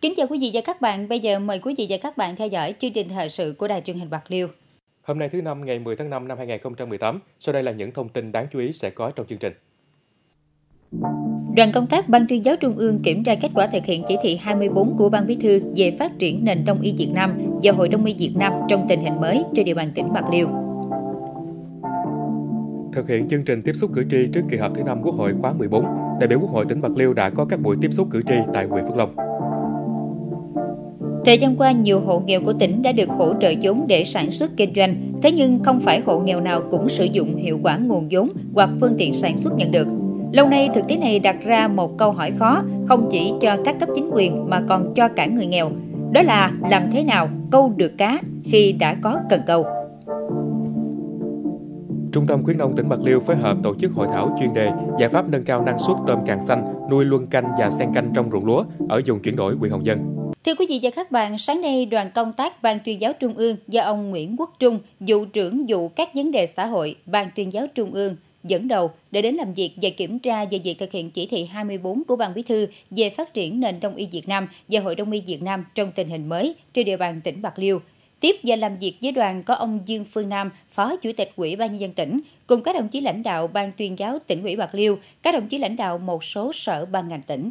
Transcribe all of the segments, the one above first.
Kính chào quý vị và các bạn, bây giờ mời quý vị và các bạn theo dõi chương trình thời sự của Đài truyền hình Bạc Liêu. Hôm nay thứ năm ngày 10 tháng 5 năm 2018, sau đây là những thông tin đáng chú ý sẽ có trong chương trình. Đoàn công tác Ban tuyên giáo Trung ương kiểm tra kết quả thực hiện chỉ thị 24 của Ban Bí thư về phát triển nền đông y Việt Nam và Hội Đông y Việt Nam trong tình hình mới trên địa bàn tỉnh Bạc Liêu. Thực hiện chương trình tiếp xúc cử tri trước kỳ họp thứ năm Quốc hội khóa 14, đại biểu Quốc hội tỉnh Bạc Liêu đã có các buổi tiếp xúc cử tri tại huyện Phước Long. Thời gian qua, nhiều hộ nghèo của tỉnh đã được hỗ trợ vốn để sản xuất kinh doanh, thế nhưng không phải hộ nghèo nào cũng sử dụng hiệu quả nguồn vốn hoặc phương tiện sản xuất nhận được. Lâu nay, thực tế này đặt ra một câu hỏi khó, không chỉ cho các cấp chính quyền mà còn cho cả người nghèo. Đó là làm thế nào câu được cá khi đã có cần câu. Trung tâm khuyến nông tỉnh Bạc Liêu phối hợp tổ chức hội thảo chuyên đề giải pháp nâng cao năng suất tôm càng xanh, nuôi luân canh và xen canh trong ruộng lúa ở vùng chuyển đổi huyện Hồng Dân. Thưa quý vị và các bạn, sáng nay đoàn công tác Ban tuyên giáo Trung ương do ông Nguyễn Quốc Trung, vụ trưởng vụ các vấn đề xã hội Ban tuyên giáo Trung ương dẫn đầu để đến làm việc và kiểm tra về việc thực hiện chỉ thị 24 của Ban Bí thư về phát triển nền đông y Việt Nam và Hội Đông y Việt Nam trong tình hình mới trên địa bàn tỉnh Bạc Liêu. Tiếp và làm việc với đoàn có ông Dương Phương Nam, Phó Chủ tịch Ủy ban nhân dân tỉnh, cùng các đồng chí lãnh đạo Ban tuyên giáo tỉnh ủy Bạc Liêu, các đồng chí lãnh đạo một số sở ban ngành tỉnh.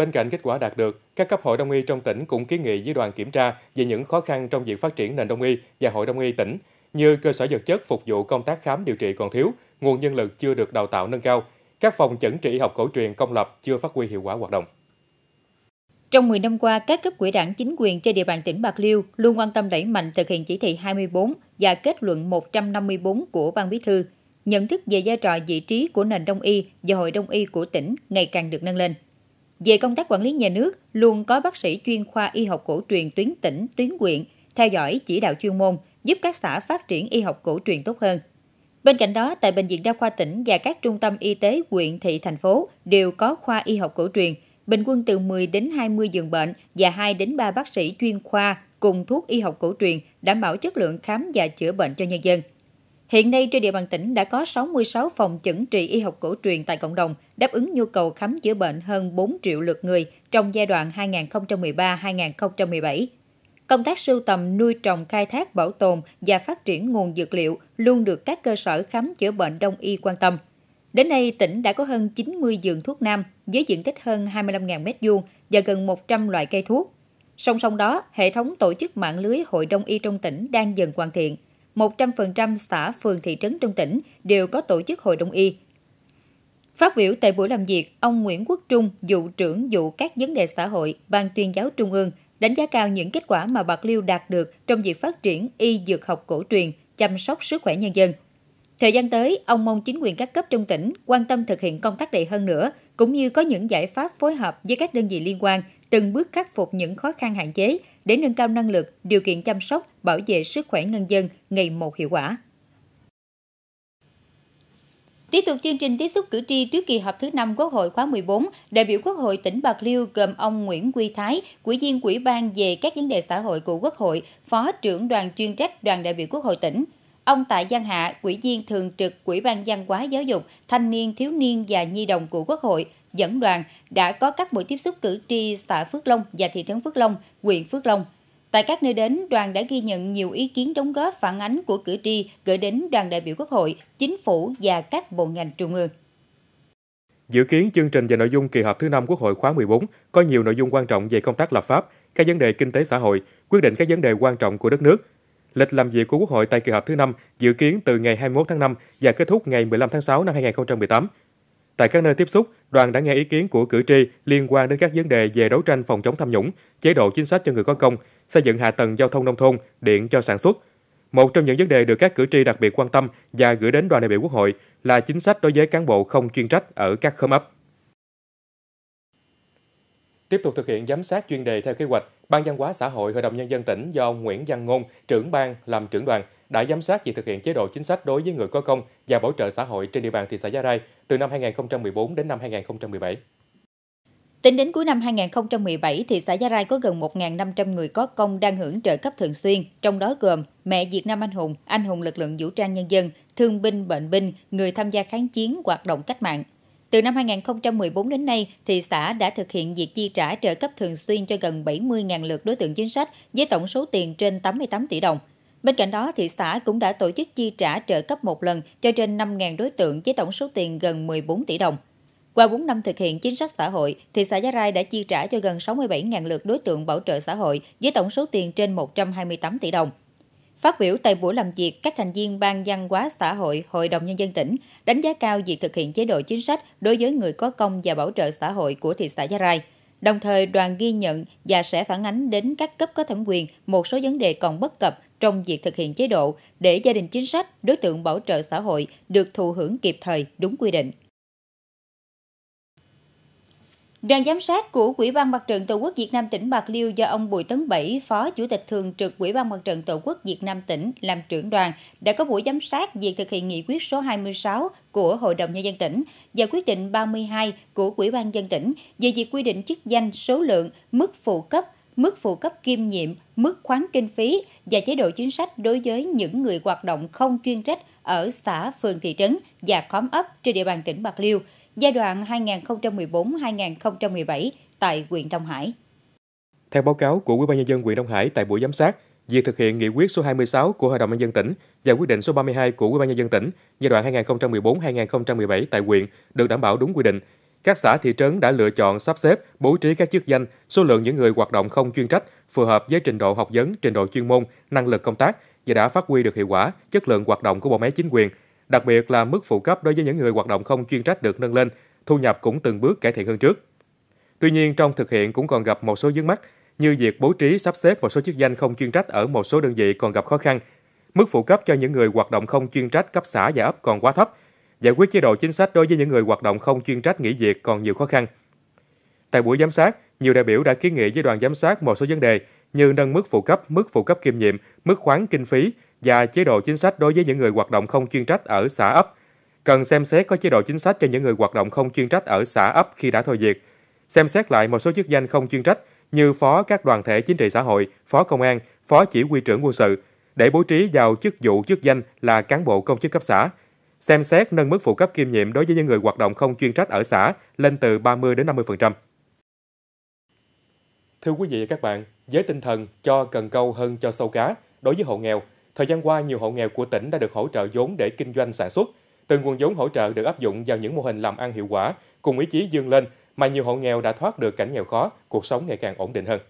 Bên cạnh kết quả đạt được, các cấp hội đông y trong tỉnh cũng kiến nghị với đoàn kiểm tra về những khó khăn trong việc phát triển nền đông y và hội đông y tỉnh, như cơ sở vật chất phục vụ công tác khám điều trị còn thiếu, nguồn nhân lực chưa được đào tạo nâng cao, các phòng chẩn trị học cổ truyền công lập chưa phát huy hiệu quả hoạt động. Trong 10 năm qua, các cấp quỹ đảng chính quyền trên địa bàn tỉnh Bạc Liêu luôn quan tâm đẩy mạnh thực hiện chỉ thị 24 và kết luận 154 của Ban Bí thư. Nhận thức về vai trò vị trí của nền đông y và hội đông y của tỉnh ngày càng được nâng lên. Về công tác quản lý nhà nước, luôn có bác sĩ chuyên khoa y học cổ truyền tuyến tỉnh, tuyến quyện, theo dõi chỉ đạo chuyên môn, giúp các xã phát triển y học cổ truyền tốt hơn. Bên cạnh đó, tại Bệnh viện Đa khoa tỉnh và các trung tâm y tế huyện, thị, thành phố đều có khoa y học cổ truyền, bình quân từ 10 đến 20 giường bệnh và 2 đến 3 bác sĩ chuyên khoa cùng thuốc y học cổ truyền đảm bảo chất lượng khám và chữa bệnh cho nhân dân. Hiện nay trên địa bàn tỉnh đã có 66 phòng chẩn trị y học cổ truyền tại cộng đồng, đáp ứng nhu cầu khám chữa bệnh hơn 4 triệu lượt người trong giai đoạn 2013-2017. Công tác sưu tầm, nuôi trồng, khai thác, bảo tồn và phát triển nguồn dược liệu luôn được các cơ sở khám chữa bệnh đông y quan tâm. Đến nay, tỉnh đã có hơn 90 giường thuốc nam với diện tích hơn 25.000 m2 và gần 100 loại cây thuốc. Song song đó, hệ thống tổ chức mạng lưới hội đông y trong tỉnh đang dần hoàn thiện – 100% xã, phường, thị trấn trong tỉnh đều có tổ chức hội đồng y. Phát biểu tại buổi làm việc, ông Nguyễn Quốc Trung, vụ trưởng vụ các vấn đề xã hội, Ban tuyên giáo Trung ương, đánh giá cao những kết quả mà Bạc Liêu đạt được trong việc phát triển y dược học cổ truyền, chăm sóc sức khỏe nhân dân. Thời gian tới, ông mong chính quyền các cấp trong tỉnh quan tâm thực hiện công tác đầy hơn nữa, cũng như có những giải pháp phối hợp với các đơn vị liên quan từng bước khắc phục những khó khăn hạn chế để nâng cao năng lực, điều kiện chăm sóc bảo vệ sức khỏe nhân dân ngày một hiệu quả. Tiếp tục chương trình tiếp xúc cử tri trước kỳ họp thứ 5 Quốc hội khóa 14, đại biểu Quốc hội tỉnh Bạc Liêu gồm ông Nguyễn Quy Thái, quỹ viên quỹ ban về các vấn đề xã hội của Quốc hội, Phó trưởng đoàn chuyên trách đoàn đại biểu Quốc hội tỉnh, ông Tạ Giang Hạ, quỹ viên thường trực quỹ ban văn hóa giáo dục, thanh niên, thiếu niên và nhi đồng của Quốc hội, dẫn đoàn đã có các buổi tiếp xúc cử tri xã Phước Long và thị trấn Phước Long, huyện Phước Long – Tại các nơi đến, đoàn đã ghi nhận nhiều ý kiến đóng góp phản ánh của cử tri gửi đến đoàn đại biểu Quốc hội, chính phủ và các bộ ngành trung ương. Dự kiến chương trình và nội dung kỳ họp thứ năm Quốc hội khóa 14 có nhiều nội dung quan trọng về công tác lập pháp, các vấn đề kinh tế xã hội, quyết định các vấn đề quan trọng của đất nước. Lịch làm việc của Quốc hội tại kỳ họp thứ năm dự kiến từ ngày 21 tháng 5 và kết thúc ngày 15 tháng 6 năm 2018. Tại các nơi tiếp xúc, đoàn đã nghe ý kiến của cử tri liên quan đến các vấn đề về đấu tranh phòng chống tham nhũng, chế độ chính sách cho người có công, xây dựng hạ tầng giao thông nông thôn, điện cho sản xuất. Một trong những vấn đề được các cử tri đặc biệt quan tâm và gửi đến đoàn đại biểu Quốc hội là chính sách đối với cán bộ không chuyên trách ở các khóm ấp. Tiếp tục thực hiện giám sát chuyên đề theo kế hoạch, Ban văn hóa xã hội Hội đồng Nhân dân tỉnh do ông Nguyễn Văn Ngôn, trưởng ban làm trưởng đoàn, đã giám sát việc thực hiện chế độ chính sách đối với người có công và bảo trợ xã hội trên địa bàn thị xã Gia Rai từ năm 2014 đến năm 2017. Tính đến cuối năm 2017, thị xã Gia Rai có gần 1.500 người có công đang hưởng trợ cấp thường xuyên, trong đó gồm mẹ Việt Nam anh hùng, anh hùng lực lượng vũ trang nhân dân, thương binh, bệnh binh, người tham gia kháng chiến, hoạt động cách mạng. Từ năm 2014 đến nay, thị xã đã thực hiện việc chi trả trợ cấp thường xuyên cho gần 70.000 lượt đối tượng chính sách với tổng số tiền trên 88 tỷ đồng. Bên cạnh đó, thị xã cũng đã tổ chức chi trả trợ cấp một lần cho trên 5.000 đối tượng với tổng số tiền gần 14 tỷ đồng. Qua 4 năm thực hiện chính sách xã hội, thị xã Giá Rai đã chi trả cho gần 67.000 lượt đối tượng bảo trợ xã hội với tổng số tiền trên 128 tỷ đồng. Phát biểu tại buổi làm việc, các thành viên Ban văn hóa xã hội Hội đồng Nhân dân tỉnh đánh giá cao việc thực hiện chế độ chính sách đối với người có công và bảo trợ xã hội của thị xã Gia Rai. Đồng thời, đoàn ghi nhận và sẽ phản ánh đến các cấp có thẩm quyền một số vấn đề còn bất cập trong việc thực hiện chế độ để gia đình chính sách, đối tượng bảo trợ xã hội được thụ hưởng kịp thời đúng quy định. Đoàn giám sát của Ủy ban Mặt trận Tổ quốc Việt Nam tỉnh Bạc Liêu do ông Bùi Tấn Bảy, Phó Chủ tịch Thường trực Ủy ban Mặt trận Tổ quốc Việt Nam tỉnh làm trưởng đoàn đã có buổi giám sát việc thực hiện nghị quyết số 26 của Hội đồng Nhân dân tỉnh và quyết định 32 của Ủy ban dân tỉnh về việc quy định chức danh, số lượng, mức phụ cấp, mức phụ cấp kiêm nhiệm, mức khoán kinh phí và chế độ chính sách đối với những người hoạt động không chuyên trách ở xã, phường, thị trấn và khóm ấp trên địa bàn tỉnh Bạc Liêu – giai đoạn 2014-2017 tại huyện Đông Hải. Theo báo cáo của Ủy ban nhân dân huyện Đông Hải tại buổi giám sát, việc thực hiện nghị quyết số 26 của Hội đồng nhân dân tỉnh và quyết định số 32 của Ủy ban nhân dân tỉnh giai đoạn 2014-2017 tại huyện được đảm bảo đúng quy định. Các xã thị trấn đã lựa chọn sắp xếp, bố trí các chức danh, số lượng những người hoạt động không chuyên trách phù hợp với trình độ học vấn, trình độ chuyên môn, năng lực công tác và đã phát huy được hiệu quả, chất lượng hoạt động của bộ máy chính quyền, Đặc biệt là mức phụ cấp đối với những người hoạt động không chuyên trách được nâng lên, thu nhập cũng từng bước cải thiện hơn trước. Tuy nhiên, trong thực hiện cũng còn gặp một số vướng mắt như việc bố trí sắp xếp một số chức danh không chuyên trách ở một số đơn vị còn gặp khó khăn. Mức phụ cấp cho những người hoạt động không chuyên trách cấp xã và ấp còn quá thấp. Giải quyết chế độ chính sách đối với những người hoạt động không chuyên trách nghỉ việc còn nhiều khó khăn. Tại buổi giám sát, nhiều đại biểu đã kiến nghị với đoàn giám sát một số vấn đề như nâng mức phụ cấp, mức phụ cấp kiêm nhiệm, mức khoán kinh phí, và chế độ chính sách đối với những người hoạt động không chuyên trách ở xã ấp. Cần xem xét có chế độ chính sách cho những người hoạt động không chuyên trách ở xã ấp khi đã thôi việc. Xem xét lại một số chức danh không chuyên trách như phó các đoàn thể chính trị xã hội, phó công an, phó chỉ huy trưởng quân sự để bố trí vào chức vụ chức danh là cán bộ công chức cấp xã. Xem xét nâng mức phụ cấp kiêm nhiệm đối với những người hoạt động không chuyên trách ở xã lên từ 30 đến 50%. Thưa quý vị và các bạn, với tinh thần cho cần câu hơn cho sâu cá, đối với hộ nghèo, Thời gian qua, nhiều hộ nghèo của tỉnh đã được hỗ trợ vốn để kinh doanh sản xuất. Từ nguồn vốn hỗ trợ được áp dụng vào những mô hình làm ăn hiệu quả, cùng ý chí dương lên mà nhiều hộ nghèo đã thoát được cảnh nghèo khó, cuộc sống ngày càng ổn định hơn.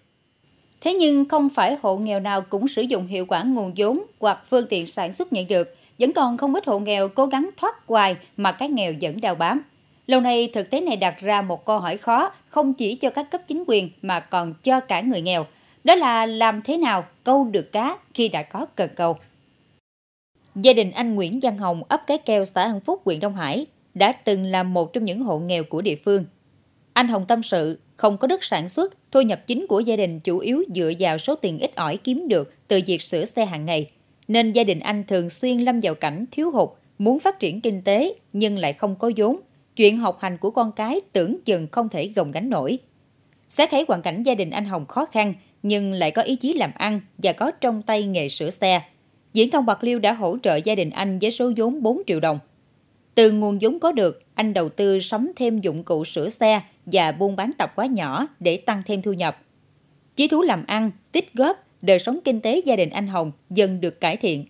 Thế nhưng không phải hộ nghèo nào cũng sử dụng hiệu quả nguồn vốn hoặc phương tiện sản xuất nhận được, vẫn còn không ít hộ nghèo cố gắng thoát hoài mà cái nghèo vẫn đào bám. Lâu nay, thực tế này đặt ra một câu hỏi khó không chỉ cho các cấp chính quyền mà còn cho cả người nghèo – đó là làm thế nào câu được cá khi đã có cần câu. Gia đình anh Nguyễn Văn Hồng, ấp Cái Keo, xã An Phúc, huyện Đông Hải, đã từng là một trong những hộ nghèo của địa phương. Anh Hồng tâm sự, không có đất sản xuất, thu nhập chính của gia đình chủ yếu dựa vào số tiền ít ỏi kiếm được từ việc sửa xe hàng ngày. Nên gia đình anh thường xuyên lâm vào cảnh thiếu hụt, muốn phát triển kinh tế nhưng lại không có vốn. Chuyện học hành của con cái tưởng chừng không thể gồng gánh nổi. Xét thấy hoàn cảnh gia đình anh Hồng khó khăn, nhưng lại có ý chí làm ăn và có trong tay nghề sửa xe. Diễn thông Bạc Liêu đã hỗ trợ gia đình anh với số vốn 4 triệu đồng. Từ nguồn vốn có được, anh đầu tư sắm thêm dụng cụ sửa xe và buôn bán tạp quá nhỏ để tăng thêm thu nhập. Chí thú làm ăn, tích góp, đời sống kinh tế gia đình anh Hồng dần được cải thiện.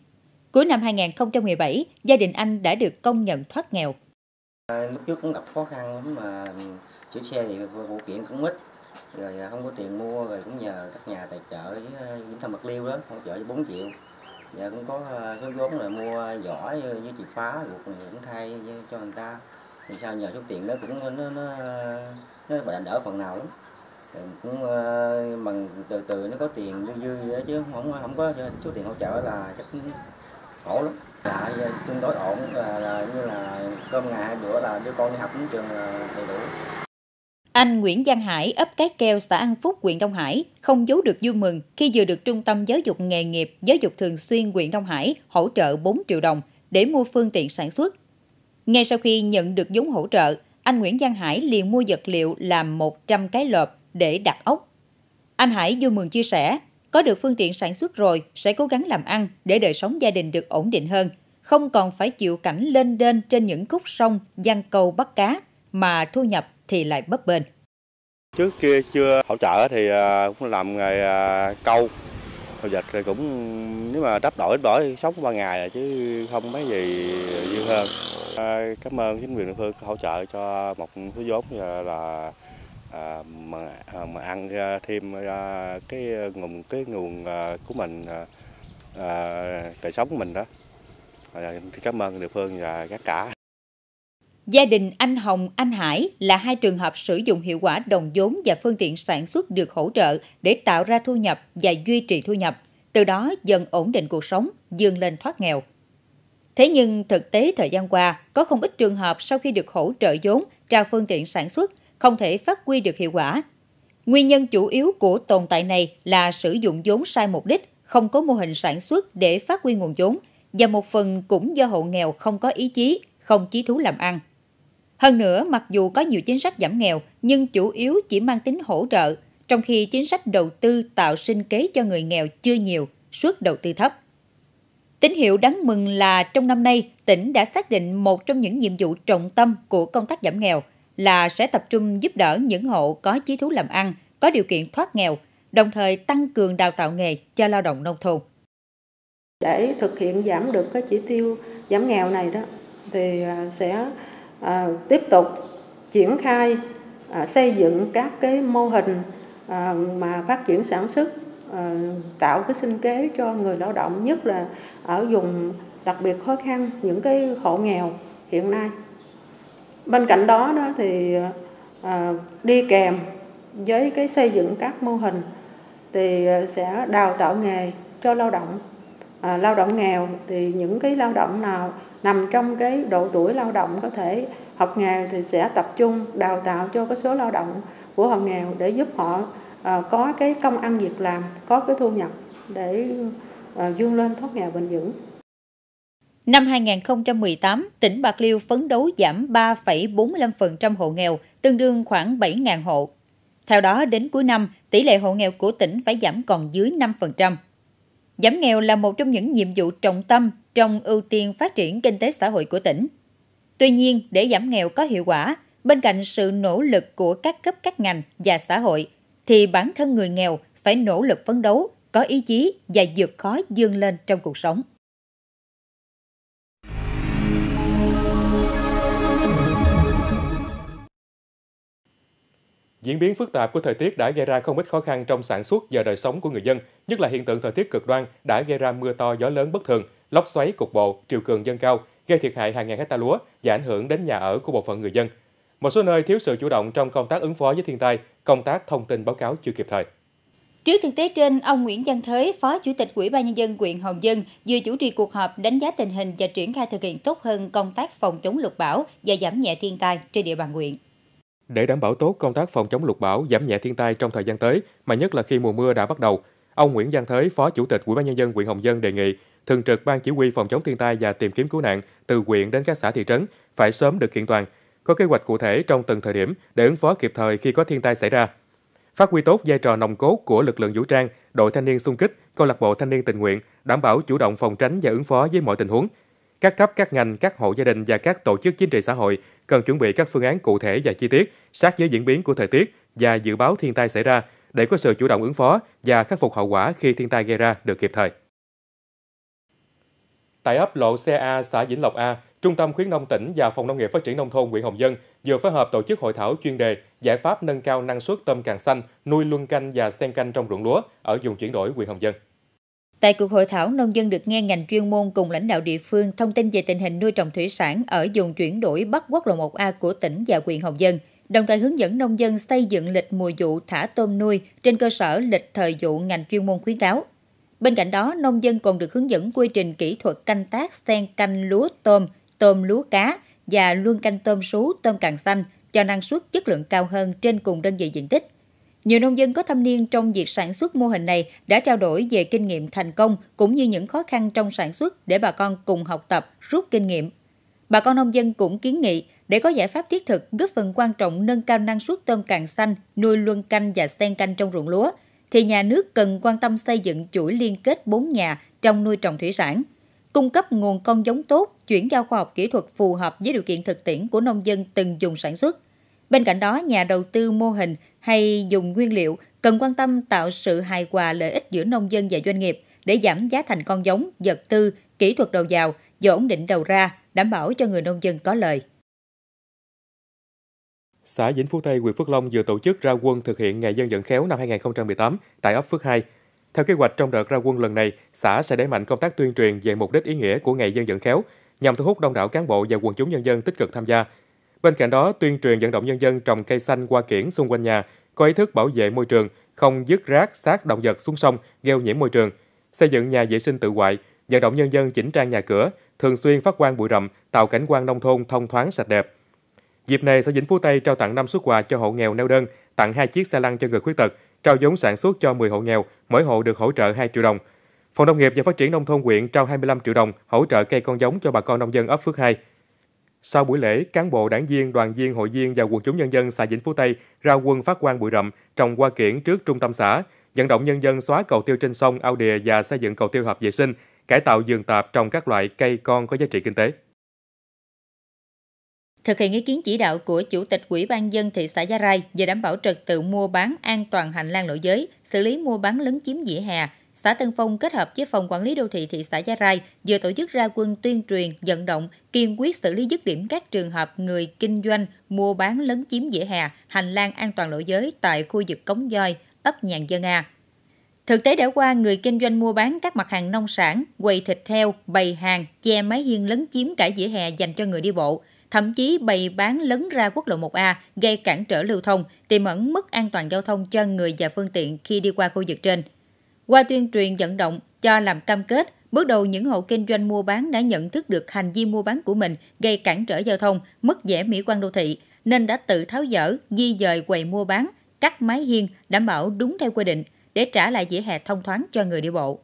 Cuối năm 2017, gia đình anh đã được công nhận thoát nghèo. À, lúc trước cũng gặp khó khăn lắm mà chữa xe thì vụ kiện cũng ít rồi à, không có tiền mua rồi cũng nhờ các nhà tài trợ với à, thăm bạc liêu đó hỗ trợ với 4 triệu và cũng có à, số vốn là mua vỏ với chìa khóa ruột này cũng thay cho người ta thì sao nhờ số tiền đó cũng nó nó nó đỡ, đỡ phần nào lắm thì cũng bằng từ từ nó có tiền dư dư chứ không không có số tiền hỗ trợ là chắc khổ lắm dạ tương đối ổn là, là như là cơm ngày hai bữa là đưa con đi học đến trường đầy đủ anh Nguyễn Giang Hải, ấp Cái Keo, xã An Phúc, huyện Đông Hải, không giấu được vui mừng khi vừa được Trung tâm Giáo dục Nghề nghiệp, Giáo dục Thường xuyên huyện Đông Hải hỗ trợ 4 triệu đồng để mua phương tiện sản xuất. Ngay sau khi nhận được vốn hỗ trợ, anh Nguyễn Giang Hải liền mua vật liệu làm 100 cái lợp để đặt ốc. Anh Hải vui mừng chia sẻ, có được phương tiện sản xuất rồi sẽ cố gắng làm ăn để đời sống gia đình được ổn định hơn, không còn phải chịu cảnh lên đên trên những khúc sông, giang cầu bắt cá mà thu nhập thì lại bấp bênh. Trước kia chưa hỗ trợ thì à, cũng làm nghề à, câu, hồi dịch thì cũng nếu mà đắp đổi đổi sống ba ngày là chứ không mấy gì dư hơn. À, cảm ơn chính quyền địa phương hỗ trợ cho một số vốn là à, mà, mà ăn à, thêm à, cái nguồn cái nguồn à, của mình à, à, đời sống của mình đó à, cảm ơn địa phương và các cả Gia đình anh Hồng, anh Hải là hai trường hợp sử dụng hiệu quả đồng vốn và phương tiện sản xuất được hỗ trợ để tạo ra thu nhập và duy trì thu nhập, từ đó dần ổn định cuộc sống, dương lên thoát nghèo. Thế nhưng thực tế thời gian qua, có không ít trường hợp sau khi được hỗ trợ vốn, trao phương tiện sản xuất, không thể phát huy được hiệu quả. Nguyên nhân chủ yếu của tồn tại này là sử dụng vốn sai mục đích, không có mô hình sản xuất để phát huy nguồn vốn, và một phần cũng do hộ nghèo không có ý chí, không chí thú làm ăn. Hơn nữa, mặc dù có nhiều chính sách giảm nghèo nhưng chủ yếu chỉ mang tính hỗ trợ, trong khi chính sách đầu tư tạo sinh kế cho người nghèo chưa nhiều, suất đầu tư thấp. Tín hiệu đáng mừng là trong năm nay, tỉnh đã xác định một trong những nhiệm vụ trọng tâm của công tác giảm nghèo là sẽ tập trung giúp đỡ những hộ có chí thú làm ăn, có điều kiện thoát nghèo, đồng thời tăng cường đào tạo nghề cho lao động nông thôn. Để thực hiện giảm được cái chỉ tiêu giảm nghèo này đó thì à, sẽ à, tiếp tục triển khai à, xây dựng các cái mô hình à, mà phát triển sản xuất à, tạo cái sinh kế cho người lao động nhất là ở vùng đặc biệt khó khăn những cái hộ nghèo hiện nay bên cạnh đó đó thì à, đi kèm với cái xây dựng các mô hình thì à, sẽ đào tạo nghề cho lao động à, lao động nghèo thì những cái lao động nào nằm trong cái độ tuổi lao động có thể học nghề thì sẽ tập trung đào tạo cho cái số lao động của hộ nghèo để giúp họ à, có cái công ăn việc làm, có cái thu nhập để à, vươn lên thoát nghèo bền vững. Năm 2018, tỉnh Bạc Liêu phấn đấu giảm 3,45% hộ nghèo, tương đương khoảng 7.000 hộ. Theo đó, đến cuối năm, tỷ lệ hộ nghèo của tỉnh phải giảm còn dưới 5%. Giảm nghèo là một trong những nhiệm vụ trọng tâm trong ưu tiên phát triển kinh tế xã hội của tỉnh. Tuy nhiên, để giảm nghèo có hiệu quả, bên cạnh sự nỗ lực của các cấp các ngành và xã hội, thì bản thân người nghèo phải nỗ lực phấn đấu, có ý chí và vượt khó dương lên trong cuộc sống. Diễn biến phức tạp của thời tiết đã gây ra không ít khó khăn trong sản xuất và đời sống của người dân, nhất là hiện tượng thời tiết cực đoan đã gây ra mưa to gió lớn bất thường, lốc xoáy cục bộ, triều cường dâng cao, gây thiệt hại hàng ngàn hecta lúa và ảnh hưởng đến nhà ở của bộ phận người dân. Một số nơi thiếu sự chủ động trong công tác ứng phó với thiên tai, công tác thông tin báo cáo chưa kịp thời. Trước thực tế trên, ông Nguyễn Văn Thới, Phó Chủ tịch Ủy ban nhân dân huyện Hồng Dân vừa chủ trì cuộc họp đánh giá tình hình và triển khai thực hiện tốt hơn công tác phòng chống lụt bão và giảm nhẹ thiên tai trên địa bàn huyện. Để đảm bảo tốt công tác phòng chống lụt bão, giảm nhẹ thiên tai trong thời gian tới, mà nhất là khi mùa mưa đã bắt đầu, ông Nguyễn Giang Thới, Phó Chủ tịch Ủy ban nhân dân huyện Hồng Dân đề nghị thường trực ban chỉ huy phòng chống thiên tai và tìm kiếm cứu nạn từ huyện đến các xã thị trấn phải sớm được kiện toàn, có kế hoạch cụ thể trong từng thời điểm để ứng phó kịp thời khi có thiên tai xảy ra. Phát huy tốt vai trò nòng cốt của lực lượng vũ trang, đội thanh niên xung kích, câu lạc bộ thanh niên tình nguyện, đảm bảo chủ động phòng tránh và ứng phó với mọi tình huống, các cấp, các ngành, các hộ gia đình và các tổ chức chính trị xã hội cần chuẩn bị các phương án cụ thể và chi tiết sát với diễn biến của thời tiết và dự báo thiên tai xảy ra để có sự chủ động ứng phó và khắc phục hậu quả khi thiên tai gây ra được kịp thời. Tại ấp Lộ Xe A, xã Vĩnh Lộc A, Trung tâm khuyến nông tỉnh và Phòng Nông nghiệp Phát triển Nông thôn huyện Hồng Dân vừa phối hợp tổ chức hội thảo chuyên đề giải pháp nâng cao năng suất tôm càng xanh, nuôi luân canh và sen canh trong ruộng lúa ở vùng chuyển đổi huyện Hồng Dân. Tại cuộc hội thảo, nông dân được nghe ngành chuyên môn cùng lãnh đạo địa phương thông tin về tình hình nuôi trồng thủy sản ở vùng chuyển đổi Bắc Quốc lộ 1A của tỉnh và huyện Hồng Dân, đồng thời hướng dẫn nông dân xây dựng lịch mùa vụ thả tôm nuôi trên cơ sở lịch thời vụ ngành chuyên môn khuyến cáo. Bên cạnh đó, nông dân còn được hướng dẫn quy trình kỹ thuật canh tác sen canh lúa tôm, tôm lúa cá và luân canh tôm sú, tôm càng xanh cho năng suất chất lượng cao hơn trên cùng đơn vị diện tích. Nhiều nông dân có thâm niên trong việc sản xuất mô hình này đã trao đổi về kinh nghiệm thành công cũng như những khó khăn trong sản xuất để bà con cùng học tập, rút kinh nghiệm. Bà con nông dân cũng kiến nghị để có giải pháp thiết thực góp phần quan trọng nâng cao năng suất tôm càng xanh, nuôi luân canh và sen canh trong ruộng lúa, thì nhà nước cần quan tâm xây dựng chuỗi liên kết bốn nhà trong nuôi trồng thủy sản, cung cấp nguồn con giống tốt, chuyển giao khoa học kỹ thuật phù hợp với điều kiện thực tiễn của nông dân từng dùng sản xuất. Bên cạnh đó, nhà đầu tư mô hình hay dùng nguyên liệu cần quan tâm tạo sự hài hòa lợi ích giữa nông dân và doanh nghiệp để giảm giá thành con giống, vật tư, kỹ thuật đầu vào và ổn định đầu ra, đảm bảo cho người nông dân có lợi. Xã Vĩnh Phú Tây, huyện Phước Long vừa tổ chức ra quân thực hiện ngày dân vận khéo năm 2018 tại ấp Phước 2. Theo kế hoạch trong đợt ra quân lần này, xã sẽ đẩy mạnh công tác tuyên truyền về mục đích ý nghĩa của ngày dân vận khéo nhằm thu hút đông đảo cán bộ và quần chúng nhân dân tích cực tham gia, Bên cạnh đó, tuyên truyền vận động nhân dân trồng cây xanh qua kiển xung quanh nhà, có ý thức bảo vệ môi trường, không dứt rác xác động vật xuống sông gây nhiễm môi trường, xây dựng nhà vệ sinh tự ngoại, vận động nhân dân chỉnh trang nhà cửa, thường xuyên phát quang bụi rậm, tạo cảnh quan nông thôn thông thoáng sạch đẹp. Dịp này, xã Vĩnh Phú Tây trao tặng 5 suất quà cho hộ nghèo neo đơn, tặng 2 chiếc xe lăn cho người khuyết tật, trao giống sản xuất cho 10 hộ nghèo, mỗi hộ được hỗ trợ 2 triệu đồng. Phòng Nông nghiệp và Phát triển Nông thôn huyện trao 25 triệu đồng hỗ trợ cây con giống cho bà con nông dân ấp Phước 2. Sau buổi lễ, cán bộ đảng viên, đoàn viên, hội viên và quần chúng nhân dân xã Vĩnh Phú Tây ra quân phát quang bụi rậm, trồng hoa kiển trước trung tâm xã, vận động nhân dân xóa cầu tiêu trên sông Ao Đìa và xây dựng cầu tiêu hợp vệ sinh, cải tạo vườn tạp trồng các loại cây con có giá trị kinh tế. Thực hiện ý kiến chỉ đạo của Chủ tịch Ủy ban dân thị xã Gia Rai về đảm bảo trật tự mua bán an toàn hành lang nội giới, xử lý mua bán lấn chiếm vỉa hè, xã Tân Phong kết hợp với phòng quản lý đô thị thị xã Gia Rai vừa tổ chức ra quân tuyên truyền, vận động, kiên quyết xử lý dứt điểm các trường hợp người kinh doanh mua bán lấn chiếm vỉa hè, hành lang an toàn lộ giới tại khu vực Cống Voi, ấp Nhàn Dân A. Thực tế đã qua, người kinh doanh mua bán các mặt hàng nông sản, quầy thịt heo, bày hàng, che mái hiên lấn chiếm cả vỉa hè dành cho người đi bộ, thậm chí bày bán lấn ra quốc lộ 1A gây cản trở lưu thông, tiềm ẩn mất an toàn giao thông cho người và phương tiện khi đi qua khu vực trên. Qua tuyên truyền vận động cho làm cam kết, bước đầu những hộ kinh doanh mua bán đã nhận thức được hành vi mua bán của mình gây cản trở giao thông, mất vẻ mỹ quan đô thị, nên đã tự tháo dỡ, di dời quầy mua bán, cắt mái hiên đảm bảo đúng theo quy định để trả lại vỉa hè thông thoáng cho người đi bộ.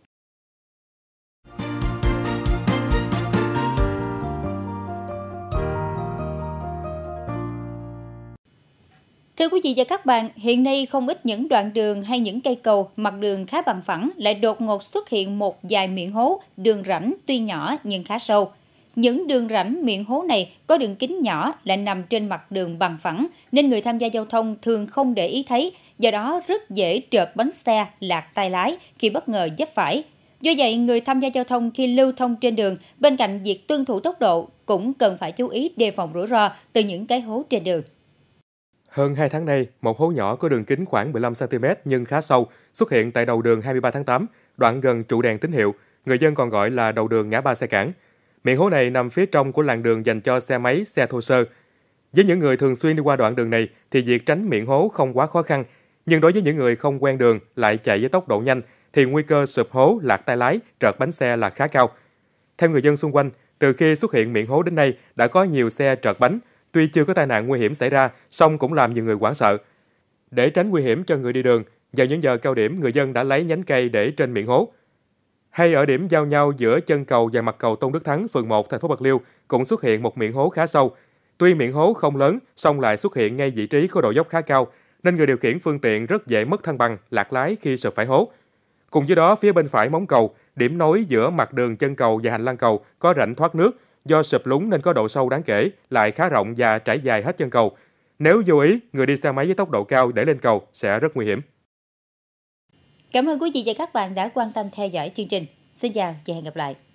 Thưa quý vị và các bạn, hiện nay không ít những đoạn đường hay những cây cầu mặt đường khá bằng phẳng lại đột ngột xuất hiện một dài miệng hố, đường rãnh tuy nhỏ nhưng khá sâu. Những đường rãnh miệng hố này có đường kính nhỏ lại nằm trên mặt đường bằng phẳng nên người tham gia giao thông thường không để ý thấy, do đó rất dễ trượt bánh xe, lạc tay lái khi bất ngờ dấp phải. Do vậy, người tham gia giao thông khi lưu thông trên đường, bên cạnh việc tuân thủ tốc độ cũng cần phải chú ý đề phòng rủi ro từ những cái hố trên đường. Hơn 2 tháng nay, một hố nhỏ có đường kính khoảng 15cm nhưng khá sâu xuất hiện tại đầu đường 23 tháng 8, đoạn gần trụ đèn tín hiệu, người dân còn gọi là đầu đường ngã ba xe cảng Miệng hố này nằm phía trong của làn đường dành cho xe máy, xe thô sơ. Với những người thường xuyên đi qua đoạn đường này thì việc tránh miệng hố không quá khó khăn, nhưng đối với những người không quen đường lại chạy với tốc độ nhanh thì nguy cơ sụp hố, lạc tay lái, trợt bánh xe là khá cao. Theo người dân xung quanh, từ khi xuất hiện miệng hố đến nay đã có nhiều xe trợt bánh, Tuy chưa có tai nạn nguy hiểm xảy ra, song cũng làm nhiều người hoảng sợ. Để tránh nguy hiểm cho người đi đường, vào những giờ cao điểm người dân đã lấy nhánh cây để trên miệng hố. Hay ở điểm giao nhau giữa chân cầu và mặt cầu Tôn Đức Thắng, phường 1, thành phố Bạc Liêu cũng xuất hiện một miệng hố khá sâu. Tuy miệng hố không lớn, song lại xuất hiện ngay vị trí có độ dốc khá cao, nên người điều khiển phương tiện rất dễ mất thăng bằng, lạc lái khi sợ phải hố. Cùng với đó, phía bên phải móng cầu, điểm nối giữa mặt đường chân cầu và hành lang cầu có rãnh thoát nước, do sụp lún nên có độ sâu đáng kể, lại khá rộng và trải dài hết chân cầu. Nếu vô ý, người đi xe máy với tốc độ cao để lên cầu sẽ rất nguy hiểm. Cảm ơn quý vị và các bạn đã quan tâm theo dõi chương trình. Xin chào và hẹn gặp lại.